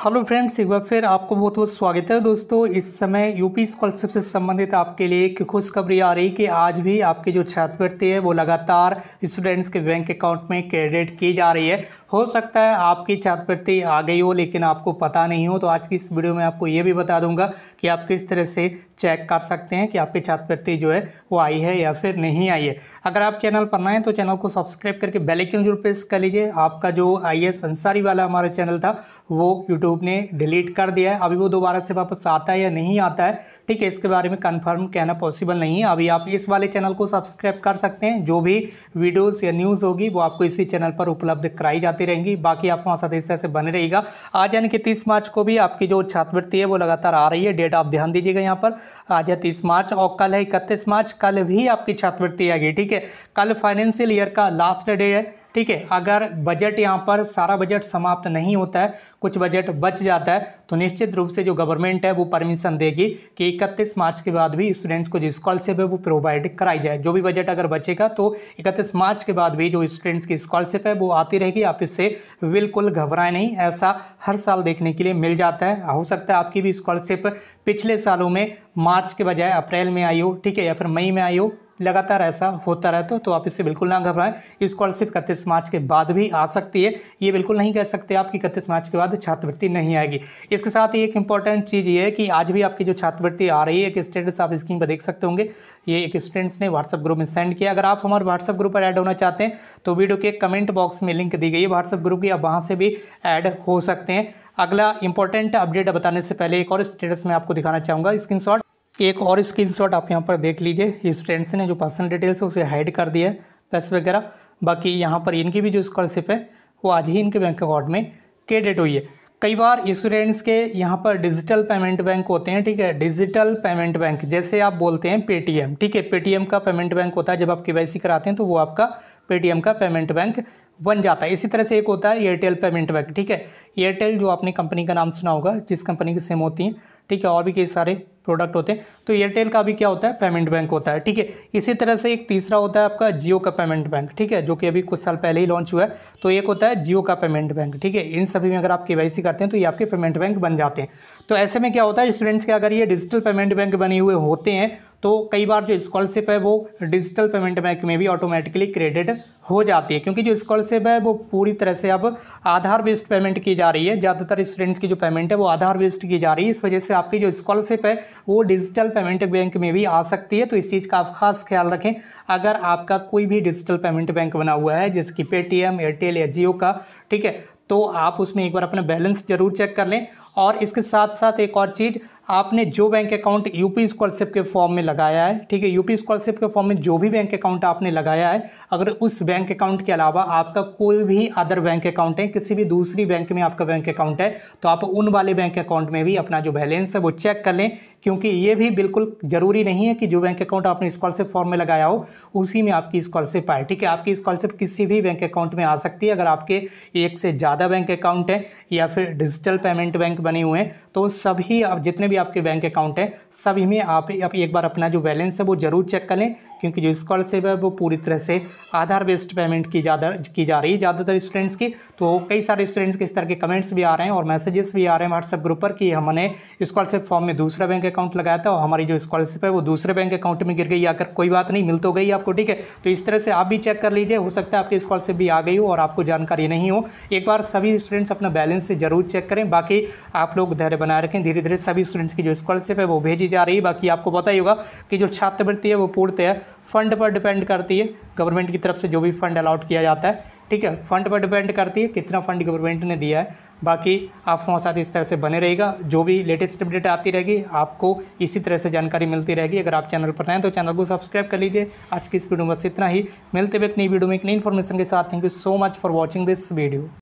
hello friends एक बार फिर आपको बहुत बहुत स्वागत है दोस्तों इस समय यूपी स्कॉलरशिप से संबंधित आपके लिए एक खुशखबरी आ रही कि आज भी आपकी जो छात्रवृत्ति है वो लगातार स्टूडेंट्स के बैंक अकाउंट में क्रेडिट की जा रही है हो सकता है आपकी छात्रवृत्ति आ गई हो लेकिन आपको पता नहीं हो तो आज की इस वीडियो में आपको ये भी बता दूंगा कि आप किस तरह से चेक कर सकते हैं कि आपकी छात्रवृत्ति जो है वो आई है या फिर नहीं आई है अगर आप चैनल पर नए हैं तो चैनल को सब्सक्राइब करके बेल आइकन जरूर प्रेस कर लीजिए आपका जो आई एस अंसारी वाला हमारा चैनल था वो यूट्यूब ने डिलीट कर दिया है अभी वो दोबारा से वापस आता है या नहीं आता है ठीक है इसके बारे में कंफर्म कहना पॉसिबल नहीं है अभी आप इस वाले चैनल को सब्सक्राइब कर सकते हैं जो भी वीडियोस या न्यूज़ होगी वो आपको इसी चैनल पर उपलब्ध कराई जाती रहेंगी बाकी आप वहाँ साथ इस तरह से बने रहेगा आज यानी कि तीस मार्च को भी आपकी जो छात्रवृत्ति है वो लगातार आ रही है डेट आप ध्यान दीजिएगा यहाँ पर आज है तीस मार्च और कल है इकतीस मार्च कल भी आपकी छात्रवृत्ति आएगी ठीक है कल फाइनेंशियल ईयर का लास्ट डे है ठीक है अगर बजट यहाँ पर सारा बजट समाप्त नहीं होता है कुछ बजट बच जाता है तो निश्चित रूप से जो गवर्नमेंट है वो परमिशन देगी कि इकतीस मार्च के बाद भी स्टूडेंट्स को जो स्कॉलरशिप है वो प्रोवाइड कराई जाए जो भी बजट अगर बचेगा तो इकतीस मार्च के बाद भी जो स्टूडेंट्स की स्कॉलरशिप है वो आती रहेगी आप इससे बिल्कुल घबराएं नहीं ऐसा हर साल देखने के लिए मिल जाता है हो सकता है आपकी भी स्कॉलरशिप पिछले सालों में मार्च के बजाय अप्रैल में आई हो ठीक है या फिर मई में आई हो लगातार ऐसा होता रहता तो, है तो आप इससे बिल्कुल ना घबराएं स्कॉलरशिप इकतीस मार्च के बाद भी आ सकती है ये बिल्कुल नहीं कह सकते आप कि इकतीस मार्च के बाद छात्रवृत्ति नहीं आएगी इसके साथ ही एक इंपॉर्टेंट चीज़ ये है कि आज भी आपकी जो छात्रवृत्ति आ रही है एक स्टेटस आप स्क्रीन पर देख सकते होंगे ये एक स्टूडेंट्स ने व्हाट्सअप ग्रुप में सेंड किया अगर आप हमारे व्हाट्सअप ग्रुप पर ऐड होना चाहते हैं तो वीडियो के कमेंट बॉक्स में लिंक दी गई है व्हाट्सअप ग्रुप की आप वहाँ से भी ऐड हो सकते हैं अगला इंपॉर्टेंट अपडेट बताने से पहले एक और स्टेटस मैं आपको दिखाना चाहूँगा स्क्रीन एक और स्क्रीनशॉट आप यहाँ पर देख लीजिए स्टूडेंट्स ने जो पर्सनल डिटेल्स है उसे हाइड कर दिया है पैसे वगैरह बाकी यहाँ पर इनकी भी जो स्कॉलरशिप है वो आज ही इनके बैंक अकाउंट में क्रेडिट हुई है कई बार स्टूडेंट्स के यहाँ पर डिजिटल पेमेंट बैंक होते हैं ठीक है डिजिटल पेमेंट बैंक जैसे आप बोलते हैं पेटीएम ठीक है पेटीएम का पेमेंट बैंक होता है जब आप के कराते हैं तो वो आपका पेटीएम का पेमेंट बैंक बन जाता है इसी तरह से एक होता है एयरटेल पेमेंट बैंक ठीक है एयरटेल जो आपने कंपनी का नाम सुना होगा जिस कंपनी की सिम होती हैं ठीक है और भी कई सारे प्रोडक्ट होते हैं तो एयरटेल का भी क्या होता है पेमेंट बैंक होता है ठीक है इसी तरह से एक तीसरा होता है आपका जियो का पेमेंट बैंक ठीक है जो कि अभी कुछ साल पहले ही लॉन्च हुआ है तो एक होता है जियो का पेमेंट बैंक ठीक है इन सभी में अगर आप के करते हैं तो ये आपके पेमेंट बैंक बन जाते हैं तो ऐसे में क्या होता है स्टूडेंट्स के अगर ये डिजिटल पेमेंट बैंक बने हुए होते हैं तो कई बार जो स्कॉलरशिप है वो डिजिटल पेमेंट बैंक में भी ऑटोमेटिकली क्रेडिट हो जाती है क्योंकि जो स्कॉलरशिप है वो पूरी तरह से अब आधार बेस्ड पेमेंट की जा रही है ज़्यादातर स्टूडेंट्स की जो पेमेंट है वो आधार बेस्ड की जा रही है इस वजह से आपकी जो स्कॉलरशिप है वो डिजिटल पेमेंट बैंक में भी आ सकती है तो इस चीज़ का आप खास ख्याल रखें अगर आपका कोई भी डिजिटल पेमेंट बैंक बना हुआ है जैसे कि पेटीएम एयरटेल या जियो का ठीक है तो आप उसमें एक बार अपना बैलेंस जरूर चेक कर लें और इसके साथ साथ एक और चीज़ आपने जो बैंक अकाउंट यूपी स्कॉलरशिप के फॉर्म में लगाया है ठीक है यूपी स्कॉलरशिप के फॉर्म में जो भी बैंक अकाउंट आपने लगाया है अगर उस बैंक अकाउंट के अलावा आपका कोई भी अदर बैंक अकाउंट है किसी भी दूसरी बैंक में आपका बैंक अकाउंट है तो आप उन वाले बैंक अकाउंट में भी अपना जो बैलेंस है वो चेक कर लें क्योंकि ये भी बिल्कुल ज़रूरी नहीं है कि जो बैंक अकाउंट आपने स्कॉलरशिप फॉर्म में लगाया हो उसी में आपकी स्कॉलरशिप आए ठीक है आपकी स्कॉलरशिप किसी भी बैंक अकाउंट में आ सकती है अगर आपके एक से ज़्यादा बैंक अकाउंट हैं या फिर डिजिटल पेमेंट बैंक बने हुए हैं तो सभी आप जितने भी आपके बैंक अकाउंट हैं सभी में आप, आप एक बार अपना जो बैलेंस है वो जरूर चेक करें क्योंकि जो स्कॉलरशिप है वो पूरी तरह से आधार बेस्ड पेमेंट की ज़्यादा की जा रही है ज़्यादातर स्टूडेंट्स की तो कई सारे स्टूडेंट्स के इस तरह के कमेंट्स भी आ रहे हैं और मैसेजेस भी आ रहे हैं व्हाट्सएप ग्रुप पर कि हमने स्कॉलरशिप फॉर्म में दूसरा बैंक अकाउंट लगाया था और हमारी जो स्कॉलरशिप है वो दूसरे बैंक अकाउंट में गिर गई आकर कोई बात नहीं मिल तो गई आपको ठीक है तो इस तरह से आप भी चेक कर लीजिए हो सकता है आपकी स्कॉलरशिप भी आ गई हो और आपको जानकारी नहीं हो एक बार सभी स्टूडेंट्स अपना बैलेंस जरूर चेक करें बाकी आप लोग धैर्य बनाए रखें धीरे धीरे सभी स्टूडेंट्स की जो स्कॉलरशिप है वो भेजी जा रही है बाकी आपको पता ही होगा कि जो छात्रवृत्ति है वो पूर्णतः फंड पर डिपेंड करती है गवर्नमेंट की तरफ से जो भी फंड अलाउट किया जाता है ठीक है फंड पर डिपेंड करती है कितना फंड गवर्नमेंट ने दिया है बाकी आप हमारे साथ इस तरह से बने रहेगा जो भी लेटेस्ट अपडेट आती रहेगी आपको इसी तरह से जानकारी मिलती रहेगी अगर आप चैनल पर हैं तो चैनल को सब्सक्राइब कर लीजिए आज की इस वीडियो में बस इतना ही मिलते हुए एक नई वीडियो में एक नई इन्फॉर्मेशन के साथ thank you so much for watching this video